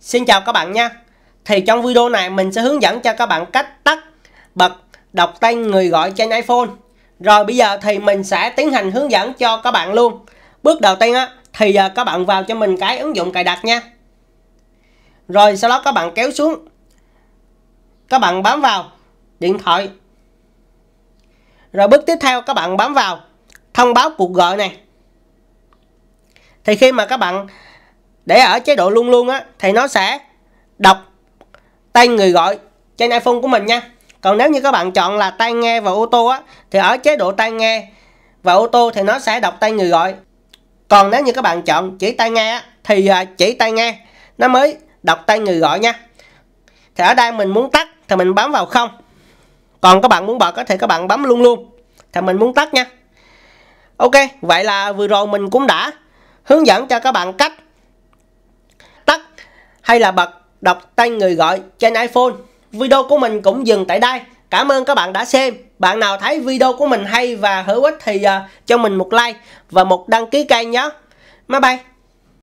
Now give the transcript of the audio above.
Xin chào các bạn nha Thì trong video này mình sẽ hướng dẫn cho các bạn cách tắt bật đọc tên người gọi trên iPhone Rồi bây giờ thì mình sẽ tiến hành hướng dẫn cho các bạn luôn Bước đầu tiên á thì các bạn vào cho mình cái ứng dụng cài đặt nha Rồi sau đó các bạn kéo xuống Các bạn bám vào điện thoại Rồi bước tiếp theo các bạn bám vào thông báo cuộc gọi này Thì khi mà các bạn để ở chế độ luôn luôn á thì nó sẽ đọc tay người gọi trên iPhone của mình nha còn nếu như các bạn chọn là tai nghe và ô tô á thì ở chế độ tai nghe và ô tô thì nó sẽ đọc tay người gọi còn nếu như các bạn chọn chỉ tai nghe á thì à, chỉ tai nghe nó mới đọc tay người gọi nha thì ở đây mình muốn tắt thì mình bấm vào không còn các bạn muốn bật có thể các bạn bấm luôn luôn thì mình muốn tắt nha ok vậy là vừa rồi mình cũng đã hướng dẫn cho các bạn cách hay là bật đọc tên người gọi trên iPhone. Video của mình cũng dừng tại đây. Cảm ơn các bạn đã xem. Bạn nào thấy video của mình hay và hữu ích thì uh, cho mình một like và một đăng ký kênh nhé. Bye bye.